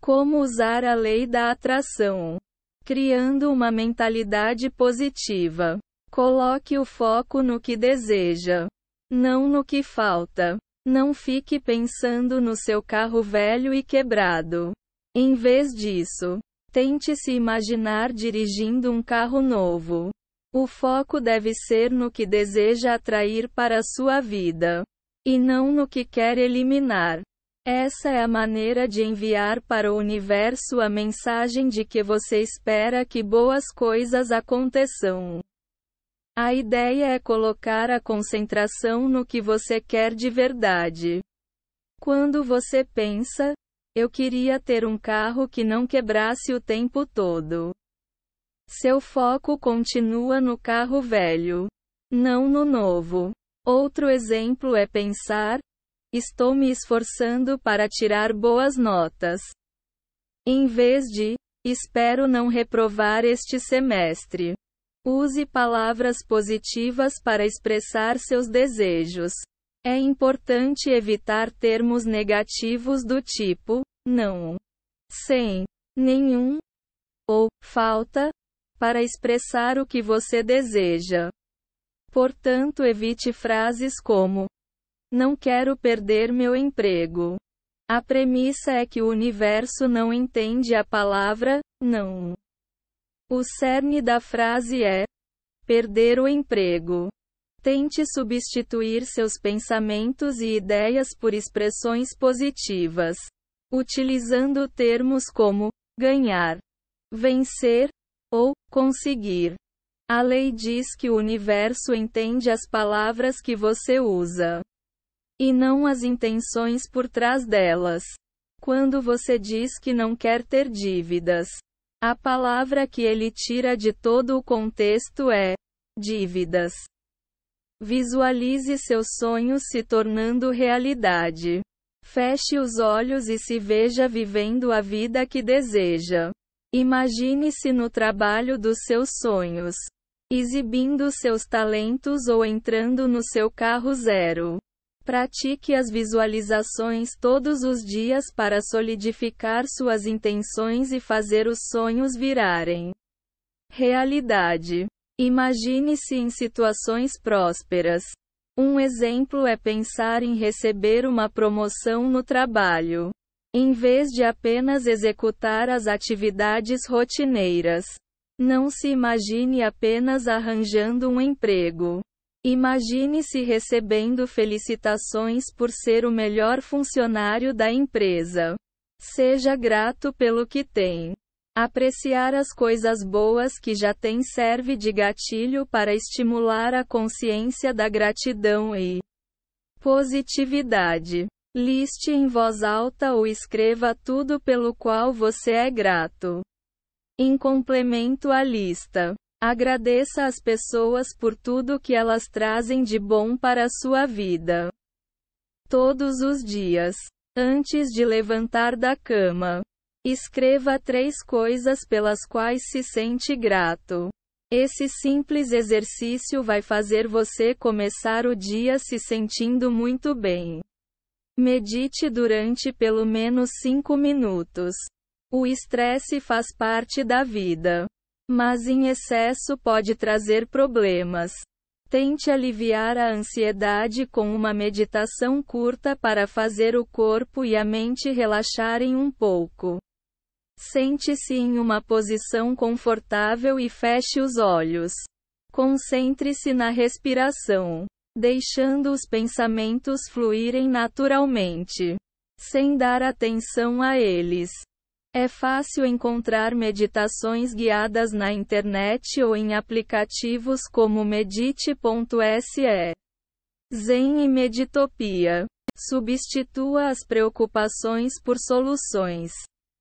Como usar a lei da atração? Criando uma mentalidade positiva. Coloque o foco no que deseja, não no que falta. Não fique pensando no seu carro velho e quebrado. Em vez disso, tente se imaginar dirigindo um carro novo. O foco deve ser no que deseja atrair para a sua vida, e não no que quer eliminar. Essa é a maneira de enviar para o universo a mensagem de que você espera que boas coisas aconteçam. A ideia é colocar a concentração no que você quer de verdade. Quando você pensa, eu queria ter um carro que não quebrasse o tempo todo. Seu foco continua no carro velho, não no novo. Outro exemplo é pensar, Estou me esforçando para tirar boas notas. Em vez de, espero não reprovar este semestre. Use palavras positivas para expressar seus desejos. É importante evitar termos negativos do tipo, não, sem, nenhum, ou falta, para expressar o que você deseja. Portanto, evite frases como: não quero perder meu emprego. A premissa é que o universo não entende a palavra não. O cerne da frase é: perder o emprego. Tente substituir seus pensamentos e ideias por expressões positivas, utilizando termos como ganhar, vencer ou conseguir. A lei diz que o universo entende as palavras que você usa e não as intenções por trás delas. Quando você diz que não quer ter dívidas, a palavra que ele tira de todo o contexto é dívidas. Visualize seus sonhos se tornando realidade. Feche os olhos e se veja vivendo a vida que deseja. Imagine-se no trabalho dos seus sonhos, exibindo seus talentos ou entrando no seu carro zero. Pratique as visualizações todos os dias para solidificar suas intenções e fazer os sonhos virarem realidade. Imagine-se em situações prósperas. Um exemplo é pensar em receber uma promoção no trabalho. Em vez de apenas executar as atividades rotineiras, não se imagine apenas arranjando um emprego. Imagine-se recebendo felicitações por ser o melhor funcionário da empresa. Seja grato pelo que tem. Apreciar as coisas boas que já tem serve de gatilho para estimular a consciência da gratidão e positividade. Liste em voz alta ou escreva tudo pelo qual você é grato. Em complemento à lista, Agradeça às pessoas por tudo que elas trazem de bom para a sua vida. Todos os dias, antes de levantar da cama, escreva três coisas pelas quais se sente grato. Esse simples exercício vai fazer você começar o dia se sentindo muito bem. Medite durante pelo menos 5 minutos. O estresse faz parte da vida mas em excesso pode trazer problemas. Tente aliviar a ansiedade com uma meditação curta para fazer o corpo e a mente relaxarem um pouco. Sente-se em uma posição confortável e feche os olhos. Concentre-se na respiração, deixando os pensamentos fluírem naturalmente, sem dar atenção a eles. É fácil encontrar meditações guiadas na internet ou em aplicativos como medite.se, Zen e Meditopia. Substitua as preocupações por soluções.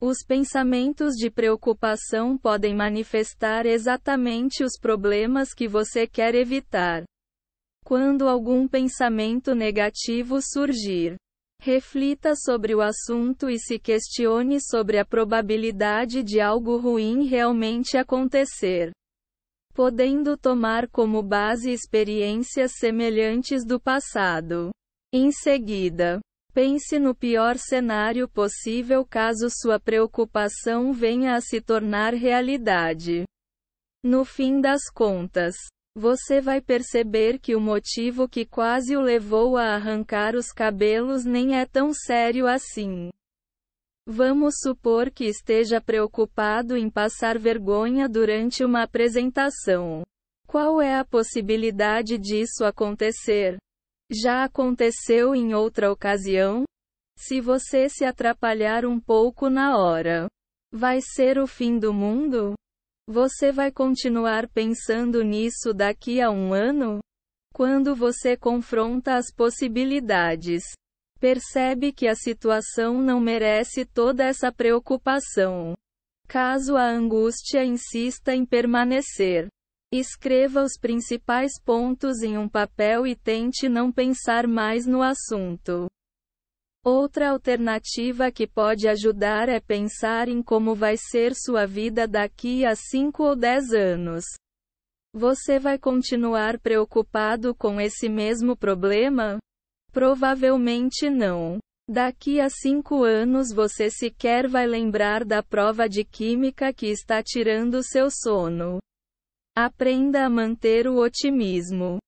Os pensamentos de preocupação podem manifestar exatamente os problemas que você quer evitar. Quando algum pensamento negativo surgir, Reflita sobre o assunto e se questione sobre a probabilidade de algo ruim realmente acontecer. Podendo tomar como base experiências semelhantes do passado. Em seguida, pense no pior cenário possível caso sua preocupação venha a se tornar realidade. No fim das contas, você vai perceber que o motivo que quase o levou a arrancar os cabelos nem é tão sério assim. Vamos supor que esteja preocupado em passar vergonha durante uma apresentação. Qual é a possibilidade disso acontecer? Já aconteceu em outra ocasião? Se você se atrapalhar um pouco na hora, vai ser o fim do mundo? Você vai continuar pensando nisso daqui a um ano? Quando você confronta as possibilidades, percebe que a situação não merece toda essa preocupação. Caso a angústia insista em permanecer, escreva os principais pontos em um papel e tente não pensar mais no assunto. Outra alternativa que pode ajudar é pensar em como vai ser sua vida daqui a 5 ou 10 anos. Você vai continuar preocupado com esse mesmo problema? Provavelmente não. Daqui a cinco anos você sequer vai lembrar da prova de química que está tirando seu sono. Aprenda a manter o otimismo.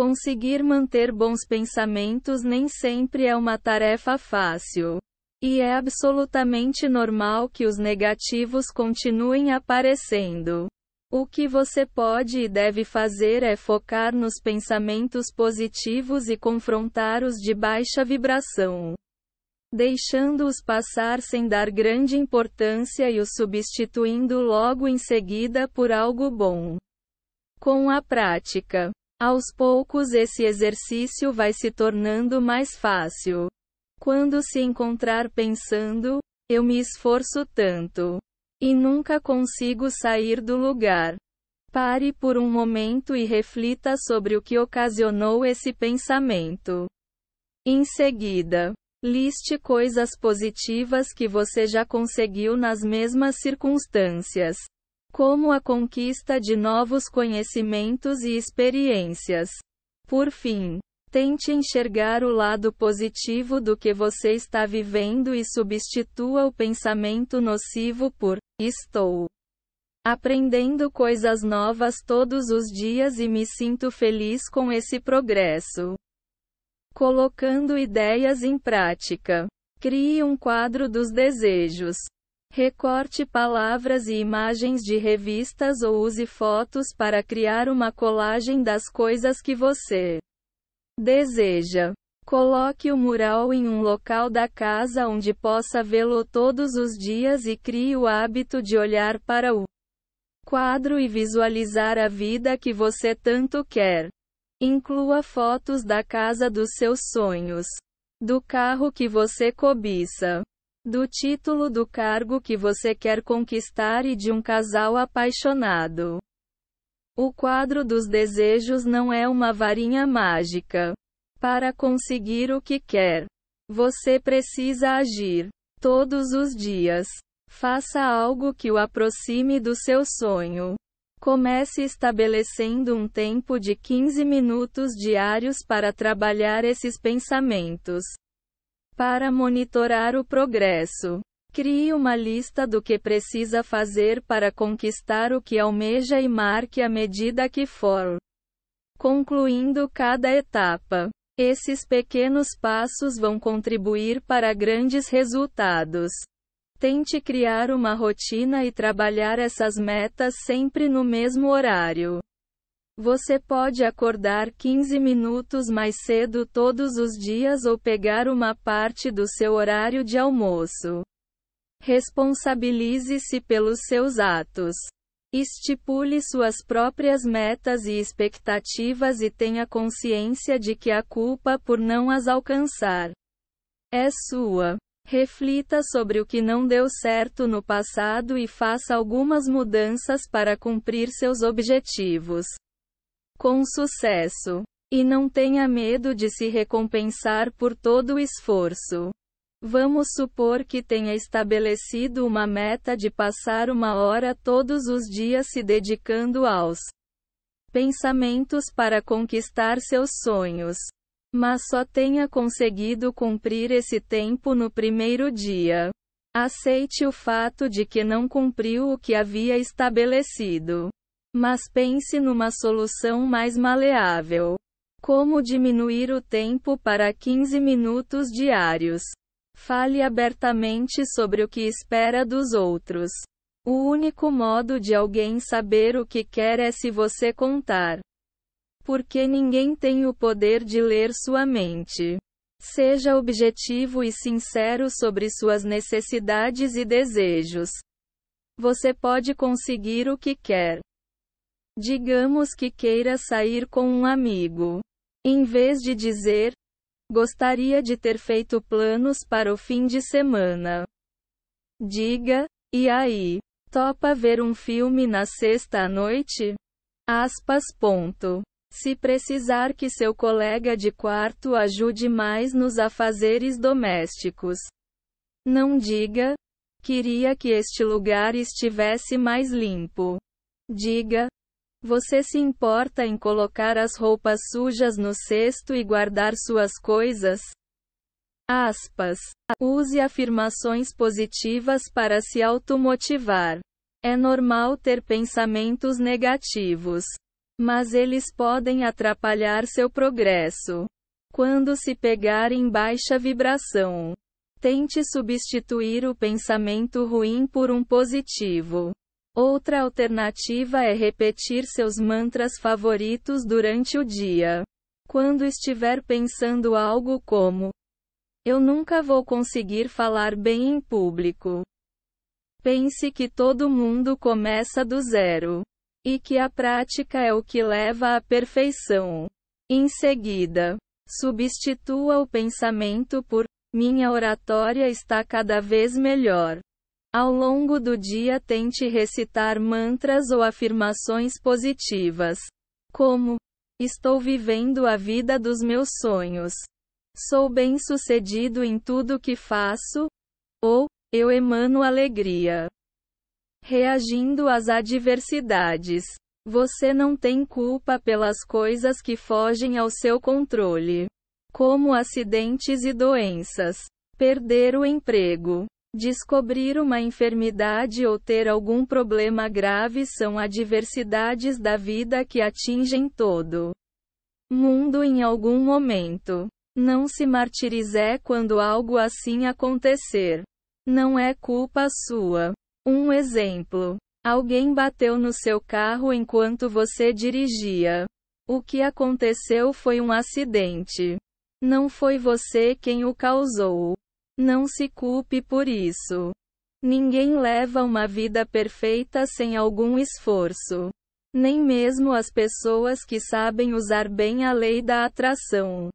Conseguir manter bons pensamentos nem sempre é uma tarefa fácil. E é absolutamente normal que os negativos continuem aparecendo. O que você pode e deve fazer é focar nos pensamentos positivos e confrontar os de baixa vibração, deixando-os passar sem dar grande importância e os substituindo logo em seguida por algo bom. Com a prática, aos poucos, esse exercício vai se tornando mais fácil. Quando se encontrar pensando, eu me esforço tanto e nunca consigo sair do lugar. Pare por um momento e reflita sobre o que ocasionou esse pensamento. Em seguida, liste coisas positivas que você já conseguiu nas mesmas circunstâncias como a conquista de novos conhecimentos e experiências. Por fim, tente enxergar o lado positivo do que você está vivendo e substitua o pensamento nocivo por estou aprendendo coisas novas todos os dias e me sinto feliz com esse progresso. Colocando ideias em prática. Crie um quadro dos desejos. Recorte palavras e imagens de revistas ou use fotos para criar uma colagem das coisas que você deseja. Coloque o mural em um local da casa onde possa vê-lo todos os dias e crie o hábito de olhar para o quadro e visualizar a vida que você tanto quer. Inclua fotos da casa dos seus sonhos, do carro que você cobiça do título do cargo que você quer conquistar e de um casal apaixonado. O quadro dos desejos não é uma varinha mágica. Para conseguir o que quer, você precisa agir todos os dias. Faça algo que o aproxime do seu sonho. Comece estabelecendo um tempo de 15 minutos diários para trabalhar esses pensamentos. Para monitorar o progresso, crie uma lista do que precisa fazer para conquistar o que almeja e marque a medida que for, concluindo cada etapa. Esses pequenos passos vão contribuir para grandes resultados. Tente criar uma rotina e trabalhar essas metas sempre no mesmo horário. Você pode acordar 15 minutos mais cedo todos os dias ou pegar uma parte do seu horário de almoço. Responsabilize-se pelos seus atos. Estipule suas próprias metas e expectativas e tenha consciência de que a culpa por não as alcançar é sua. Reflita sobre o que não deu certo no passado e faça algumas mudanças para cumprir seus objetivos com sucesso. E não tenha medo de se recompensar por todo o esforço. Vamos supor que tenha estabelecido uma meta de passar uma hora todos os dias se dedicando aos pensamentos para conquistar seus sonhos. Mas só tenha conseguido cumprir esse tempo no primeiro dia. Aceite o fato de que não cumpriu o que havia estabelecido. Mas pense numa solução mais maleável. Como diminuir o tempo para 15 minutos diários? Fale abertamente sobre o que espera dos outros. O único modo de alguém saber o que quer é se você contar. Porque ninguém tem o poder de ler sua mente. Seja objetivo e sincero sobre suas necessidades e desejos. Você pode conseguir o que quer. Digamos que queira sair com um amigo. Em vez de dizer, gostaria de ter feito planos para o fim de semana. Diga, e aí? Topa ver um filme na sexta à noite? Aspas. Ponto. Se precisar que seu colega de quarto ajude mais nos afazeres domésticos. Não diga, queria que este lugar estivesse mais limpo. Diga, você se importa em colocar as roupas sujas no cesto e guardar suas coisas? Aspas. Use afirmações positivas para se automotivar. É normal ter pensamentos negativos, mas eles podem atrapalhar seu progresso. Quando se pegar em baixa vibração, tente substituir o pensamento ruim por um positivo. Outra alternativa é repetir seus mantras favoritos durante o dia. Quando estiver pensando algo como: Eu nunca vou conseguir falar bem em público. Pense que todo mundo começa do zero. E que a prática é o que leva à perfeição. Em seguida, substitua o pensamento por: Minha oratória está cada vez melhor. Ao longo do dia, tente recitar mantras ou afirmações positivas, como: Estou vivendo a vida dos meus sonhos. Sou bem-sucedido em tudo que faço. Ou, eu emano alegria. Reagindo às adversidades. Você não tem culpa pelas coisas que fogem ao seu controle, como acidentes e doenças, perder o emprego, Descobrir uma enfermidade ou ter algum problema grave são adversidades da vida que atingem todo mundo em algum momento. Não se martirize quando algo assim acontecer. Não é culpa sua. Um exemplo: alguém bateu no seu carro enquanto você dirigia. O que aconteceu foi um acidente. Não foi você quem o causou. Não se culpe por isso. Ninguém leva uma vida perfeita sem algum esforço. Nem mesmo as pessoas que sabem usar bem a lei da atração.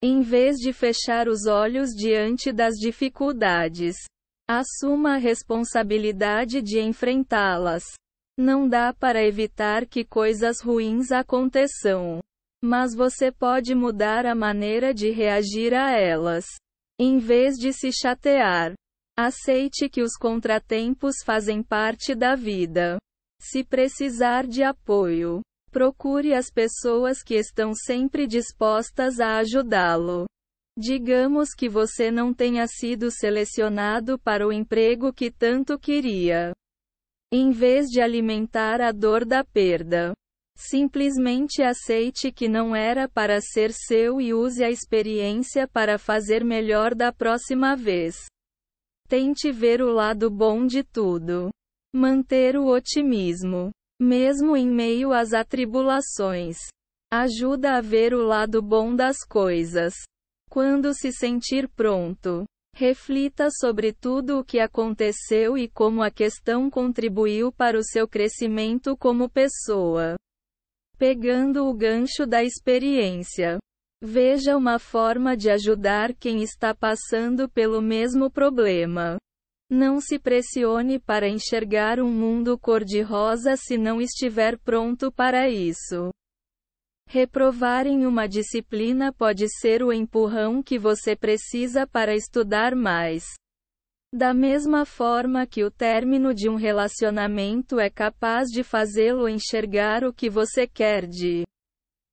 Em vez de fechar os olhos diante das dificuldades, assuma a responsabilidade de enfrentá-las. Não dá para evitar que coisas ruins aconteçam, mas você pode mudar a maneira de reagir a elas. Em vez de se chatear, aceite que os contratempos fazem parte da vida. Se precisar de apoio, procure as pessoas que estão sempre dispostas a ajudá-lo. Digamos que você não tenha sido selecionado para o emprego que tanto queria. Em vez de alimentar a dor da perda, Simplesmente aceite que não era para ser seu e use a experiência para fazer melhor da próxima vez. Tente ver o lado bom de tudo. Manter o otimismo, mesmo em meio às atribulações, ajuda a ver o lado bom das coisas. Quando se sentir pronto, reflita sobre tudo o que aconteceu e como a questão contribuiu para o seu crescimento como pessoa. Pegando o gancho da experiência. Veja uma forma de ajudar quem está passando pelo mesmo problema. Não se pressione para enxergar um mundo cor-de-rosa se não estiver pronto para isso. Reprovar em uma disciplina pode ser o empurrão que você precisa para estudar mais. Da mesma forma que o término de um relacionamento é capaz de fazê-lo enxergar o que você quer de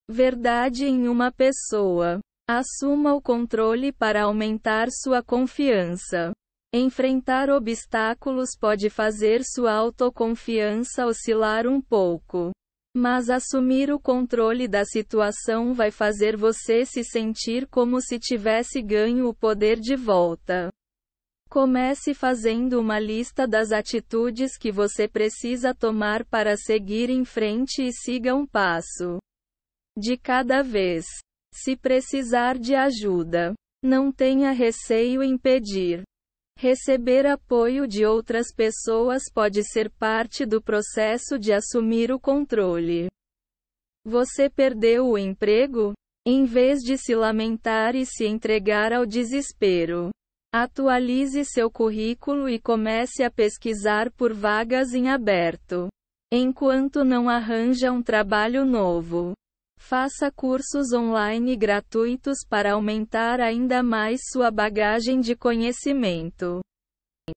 verdade em uma pessoa, assuma o controle para aumentar sua confiança. Enfrentar obstáculos pode fazer sua autoconfiança oscilar um pouco. Mas assumir o controle da situação vai fazer você se sentir como se tivesse ganho o poder de volta. Comece fazendo uma lista das atitudes que você precisa tomar para seguir em frente e siga um passo de cada vez. Se precisar de ajuda, não tenha receio em pedir. Receber apoio de outras pessoas pode ser parte do processo de assumir o controle. Você perdeu o emprego? Em vez de se lamentar e se entregar ao desespero, Atualize seu currículo e comece a pesquisar por vagas em aberto. Enquanto não arranja um trabalho novo, faça cursos online gratuitos para aumentar ainda mais sua bagagem de conhecimento.